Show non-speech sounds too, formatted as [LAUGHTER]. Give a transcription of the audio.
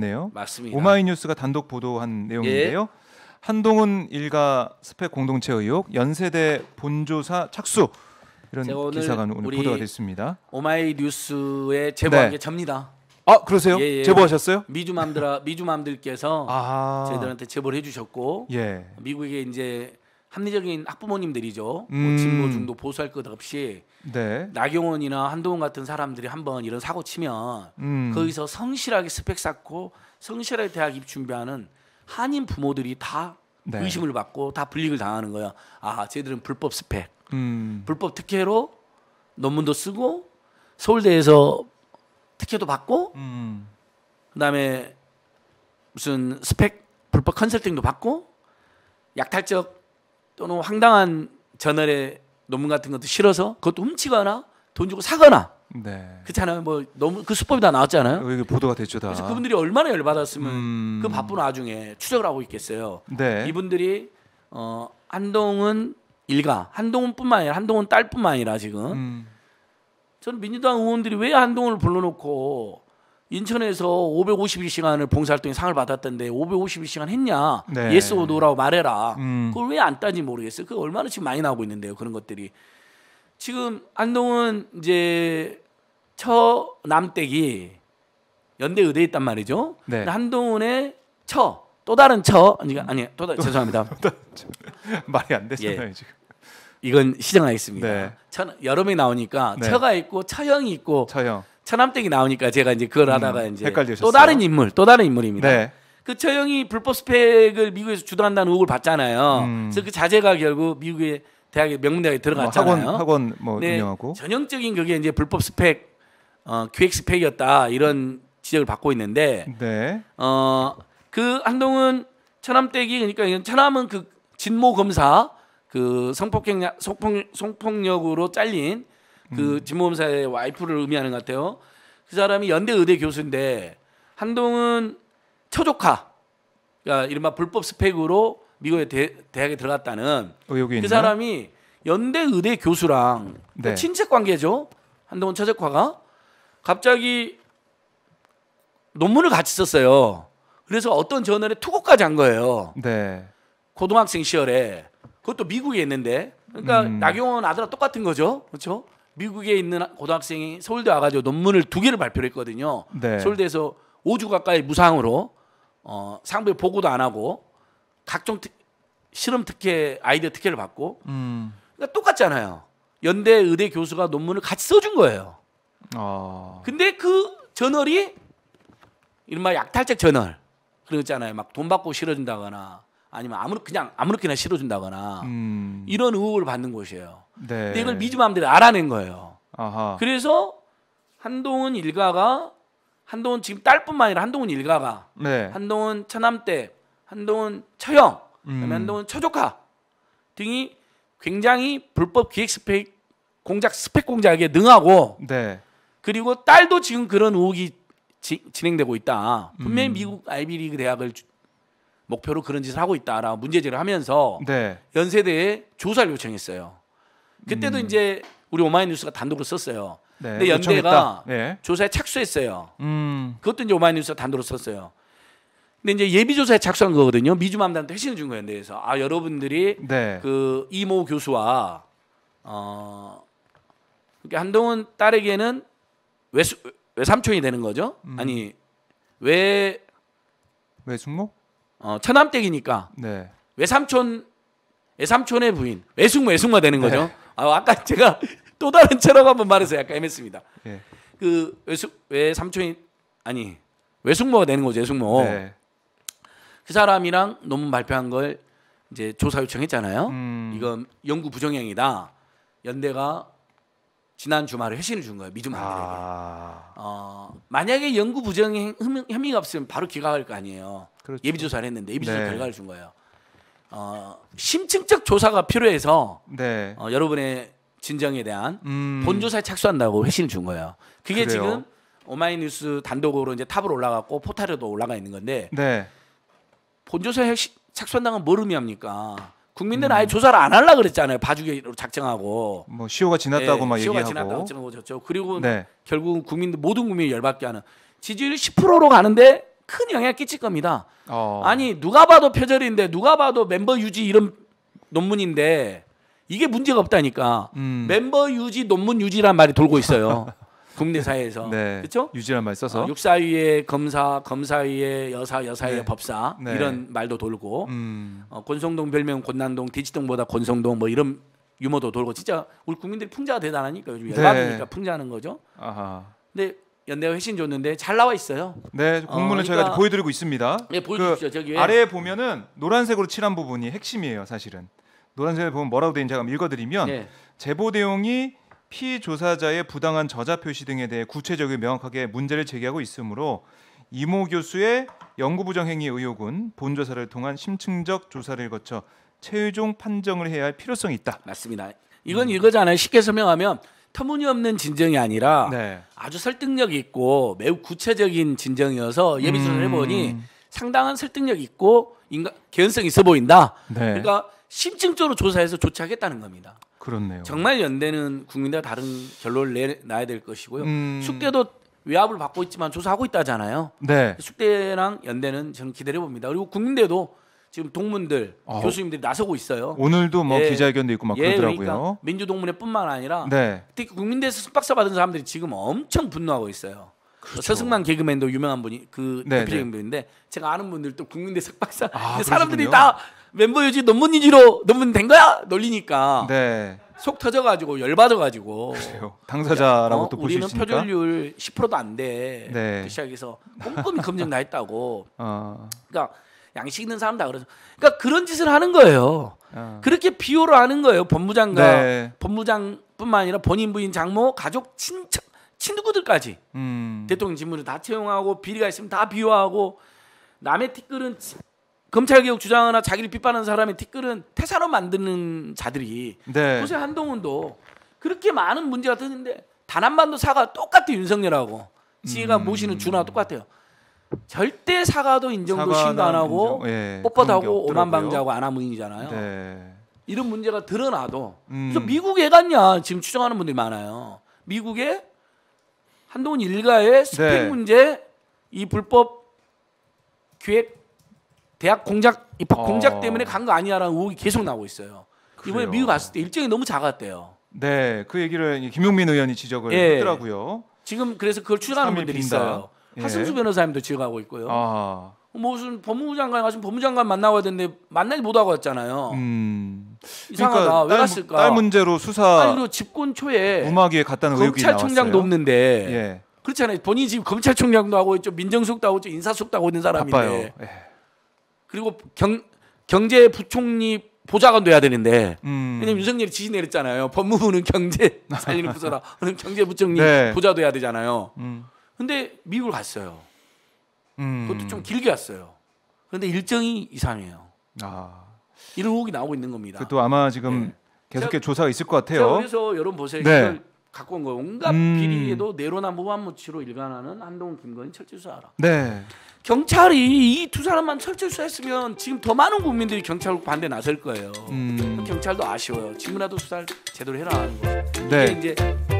싶네요. 맞습니다. 오마이뉴스가 단독 보도한 내용인데요. 예. 한동훈 일가 스펙 공동체 의혹, 연세대 본조사 착수 이런 기사가 오늘, 오늘 보도가 됐습니다. 오마이뉴스에 제보한 네. 게 접니다. 아 그러세요? 예, 예. 제보하셨어요? 미주맘들아 미주맘들께서 [LAUGHS] 아~ 저희들한테 제보를 해주셨고 예. 미국에 이제 합리적인 학부모님들이죠. 뭐 음. 뭐 진보 중도 보수할 것 없이 네. 나경원이나 한동훈 같은 사람들이 한번 이런 사고 치면 음. 거기서 성실하게 스펙 쌓고 성실하게 대학 입 준비하는 한인 부모들이 다 네. 의심을 받고 다 불이익을 당하는 거야. 아, 쟤들은 불법 스펙, 음. 불법 특혜로 논문도 쓰고 서울대에서 특혜도 받고 음. 그다음에 무슨 스펙 불법 컨설팅도 받고 약탈적 또는 황당한 저널의 논문 같은 것도 싫어서 그것도 훔치거나 돈 주고 사거나 네. 그렇지 않으면 뭐 너무 그 수법이 다 나왔잖아요. 이게 보도가 됐죠 다. 그래서 그분들이 얼마나 열받았으면 음... 그 바쁜 와중에 추적을 하고 있겠어요. 네. 이분들이 어 한동훈 일가, 한동훈뿐만 아니라 한동훈 딸뿐만 아니라 지금 음. 저는 민주당 의원들이 왜 한동훈을 불러놓고 인천에서 551시간을 봉사활동에 상을 받았던데 551시간 했냐? 네. 예스 오노라고 말해라. 음. 그걸 왜 안 따지 모르겠어요. 그 얼마나 지금 많이 나오고 있는데요. 그런 것들이. 지금 안동은 이제 처 남댁이 연대 의대에 있단 말이죠. 네. 한동훈의 처, 또 다른 처, 아니, 아니 또 다, 죄송합니다. [LAUGHS] 말이 안 되잖아요, 예. 지금. 이건 시정하겠습니다. 네. 처, 여름에 나오니까 네. 처가 있고 처형이 있고 처형. 천암댁이 나오니까 제가 이제 그걸 음, 하다가 음, 이제 헷갈리셨어요? 또 다른 인물, 또 다른 인물입니다. 네. 그 처형이 불법 스펙을 미국에서 주도한다는 의혹을 받잖아요. 음. 그래서 그 자제가 결국 미국의 대학에 명문대학에 들어갔잖아요. 어, 학원 학원 뭐 네, 운영하고 전형적인 그게 이제 불법 스펙 어, 기획 스펙이었다 이런 지적을 받고 있는데 네. 어그 한동은 천암댁이 그러니까 천암은 그 진모 검사 그 성폭행 성폭 성폭력으로 잘린 그 진모검사의 음. 와이프를 의미하는 것 같아요. 그 사람이 연대 의대 교수인데 한동은 처조카, 그러니까 이른바 불법 스펙으로 미국의 대, 학에 들어갔다는 그 있나? 사람이 연대 의대 교수랑 네. 친척 관계죠. 한동훈 처조카가 갑자기 논문을 같이 썼어요. 그래서 어떤 저널에 투고까지 한 거예요. 네. 고등학생 시절에 그것도 미국에 있는데 그러니까 음. 나경원 아들하고 똑같은 거죠. 그렇죠? 미국에 있는 고등학생이 서울대 와가지고 논문을 두 개를 발표를 했거든요. 네. 서울대에서 5주 가까이 무상으로 어, 상부에 보고도 안 하고 각종 특, 실험 특혜 아이디어 특혜를 받고 음. 그러니까 똑같잖아요. 연대 의대 교수가 논문을 같이 써준 거예요. 어. 근데 그 저널이 이른바 약탈적 저널 그런 잖아요막 돈 받고 실어준다거나 아니면 아무렇 그냥 아무렇게나 실어준다거나 음. 이런 의혹을 받는 곳이에요. 네. 근데 이걸 미주 마음대로 알아낸 거예요. 아하. 그래서 한동훈 일가가 한동훈 지금 딸뿐만 아니라 한동훈 일가가 네. 한동훈 처남때 한동훈 처형, 음. 한동훈 처조카 등이 굉장히 불법 기획 스펙 공작 스펙 공작에 능하고 네. 그리고 딸도 지금 그런 의혹이 지, 진행되고 있다. 분명히 음. 미국 아이비리그 대학을 주, 목표로 그런 짓을 하고 있다라고 문제 제기를 하면서 네. 연세대에 조사를 요청했어요. 그때도 음. 이제 우리 오마이뉴스가 단독으로 썼어요. 네, 근데 연대가 네. 조사에 착수했어요. 음. 그것도 이제 오마이뉴스가 단독으로 썼어요. 근데 이제 예비조사에 착수한 거거든요. 미주맘단한테 회신을 준 거예요. 연대에서 아 여러분들이 네. 그 이모 교수와 어그 그러니까 한동훈 딸에게는 외수 외삼촌이 되는 거죠. 음. 아니 외 외숙모? 어, 처남댁이니까 네. 외삼촌 외삼촌의 부인 외숙 모 외숙마 되는 거죠. 네. 아, 까 제가 또 다른 채로 한번 말해서 약간 애매했습니다. 네. 그 외숙 외삼촌이 아니 외숙모가 되는 거죠. 외숙모. 네. 그 사람이랑 논문 발표한 걸 이제 조사 요청했잖아요. 음. 이건 연구 부정행위다. 연대가 지난 주말에 회신을 준 거예요. 미주 만들에게. 아. 어, 만약에 연구 부정 혐의가 없으면 바로 기각할 거 아니에요. 그렇죠. 예비 조사를 했는데 예비 조사 네. 결과를 준 거예요. 어, 심층적 조사가 필요해서 네. 어, 여러분의 진정에 대한 음. 본조사에 착수한다고 회신을 준 거예요. 그게 그래요? 지금 오마이뉴스 단독으로 이제 탑으로 올라갔고 포탈에도 올라가 있는 건데 네. 본조사에 착수한다는 건 뭘 의미합니까? 국민들은 음. 아예 조사를 안 하려 그랬잖아요. 봐주기로 작정하고 뭐 시효가 지났다고 네, 막 시효가 얘기하고 지났다고 죠 그리고 네. 결국 국민들 모든 국민이 열받게 하는 지지율 10%로 가는데 큰 영향 끼칠 겁니다. 어. 아니 누가 봐도 표절인데 누가 봐도 멤버 유지 이런 논문인데 이게 문제가 없다니까. 음. 멤버 유지 논문 유지란 말이 돌고 있어요. [LAUGHS] 국내 사회에서 네. 그렇죠? 유지란 말 써서 어, 육사위에 검사, 검사위에 여사, 여사위의 네. 법사 네. 이런 말도 돌고 음. 어, 권성동 별명 권난동, 대지동보다 권성동 뭐 이런 유머도 돌고 진짜 우리 국민들이 풍자가 대단하니까 요즘 네. 열받으니까 풍자하는 거죠. 아하. 근데 연대가 회신 줬는데 잘 나와 있어요. 네, 어, 공문을 어, 그러니까, 저가 보여드리고 있습니다. 네, 예, 보여주십시오. 그 저기 아래에 보면은 노란색으로 칠한 부분이 핵심이에요, 사실은. 노란색을 보면 뭐라고 되는지 제가 읽어드리면 네. 제보 내용이 피조사자의 부당한 저자 표시 등에 대해 구체적으로 명확하게 문제를 제기하고 있으므로 이모 교수의 연구 부정 행위 의혹은 본 조사를 통한 심층적 조사를 거쳐 최종 판정을 해야 할 필요성이 있다. 맞습니다. 이건 음. 이거잖아요. 쉽게 설명하면 터무니없는 진정이 아니라 네. 아주 설득력 있고 매우 구체적인 진정이어서 예비조사를 해보니 음. 상당한 설득력 있고 인간 개연성 있어 보인다. 네. 그러니까 심층적으로 조사해서 조치하겠다는 겁니다. 그렇네요. 정말 연대는 국민과 다른 결론을 내놔야 될 것이고요. 음. 숙대도 외압을 받고 있지만 조사하고 있다잖아요. 네. 숙대랑 연대는 저는 기대해 봅니다. 그리고 국민대도 지금 동문들 어. 교수님들이 나서고 있어요. 오늘도 뭐 예. 기자회견도 있고 막 예, 그러더라고요. 그러니까 민주동문회뿐만 아니라 네. 특히 국민대에서 숙박사 받은 사람들이 지금 엄청 분노하고 있어요. 그렇죠. 서승만 개그맨도 유명한 분이 그 네, 네. 대표적인 분인데 제가 아는 분들 또 국민대 석박사 아, 사람들이 그러시군요. 다 멤버 유지 논문 유지로 논문 된 거야 놀리니까 네. 속 터져가지고 열받아가지고 그래요. 당사자라고 어? 보실 니까 우리는 표절률 10%도 안돼 네. 그 시작해서 꼼꼼히 검증 나 했다고 어. 그러니까 양식 있는 사람다 그러죠. 그러니까 그런 짓을 하는 거예요. 어. 그렇게 비호를 하는 거예요. 법무장과 네. 법무장뿐만 아니라 본인 부인 장모 가족 친척 친구들까지 음. 대통령 직무를 다 채용하고 비리가 있으면 다 비호하고 남의 티끌은 검찰개혁 주장하나 자기를 비판하는 사람의 티끌은 태산으로 만드는 자들이 네. 요새 한동훈도 그렇게 많은 문제가 드는데 단한반도 사과 똑같아 윤석열하고 지혜가 음. 모시는 준하 똑같아요. 절대 사과도 인정도 신고 안 하고 예, 뻣뻣하고 오만방자하고 안하무인이잖아요. 네. 이런 문제가 드러나도 음. 그래서 미국에 갔냐 지금 추정하는 분들이 많아요. 미국에 한동훈 일가의 스펙 네. 문제 이 불법 기획 대학 공작 입 공작 어. 때문에 간 거 아니야라는 의혹이 계속 나오고 있어요. 그래요. 이번에 미국 갔을 때 일정이 너무 작았대요. 네, 그 얘기를 김용민 의원이 지적을 예. 했더라고요. 지금 그래서 그걸 추정하는 분들이 빈다. 있어요. 예. 하승수 변호사님도 지금하고 있고요. 아. 무슨 법무부 장관 이가시면 법무부 장관 만나고야 되는데 만나지 못하고 왔잖아요. 음. 그러니까 이상하다. 그러니까 왜 갔을까? 딸 문제로 수사. 아니 그리고 집권 초에 무마에 갔다는 의혹이 나왔어요. 검찰총장도 없는데. 예. 그렇잖아요. 본인이 지금 검찰총장도 하고 있죠. 민정수석도 하고 있죠. 인사수석도 하고 있는 사람인데. 예. 그리고 경 경제부총리 보좌관 도해야 되는데 음. 왜냐면 윤석열이 지시 내렸잖아요. 법무부는 경제 [LAUGHS] 살리는 부서라. 경제부총리 네. 보좌 도해야 되잖아요. 음. 근데 미국을 갔어요. 음. 그것도 좀 길게 갔어요. 그런데 일정이 이상해요. 아. 이런 의혹이 나오고 있는 겁니다. 또 아마 지금 네. 예. 계속 제가, 조사가 있을 것 같아요. 그래서 여러분 보세요. 네. 갖고 온 거예요. 온갖 음. 비리에도 내로남불한 무치로 일관하는 한동훈 김건희 철저히 수사하라. 네. 경찰이 이 두 사람만 철저히 수사했으면 지금 더 많은 국민들이 경찰 반대 나설 거예요. 음. 경찰도 아쉬워요. 지금이라도 수사를 제대로 해라 네. 이게 이제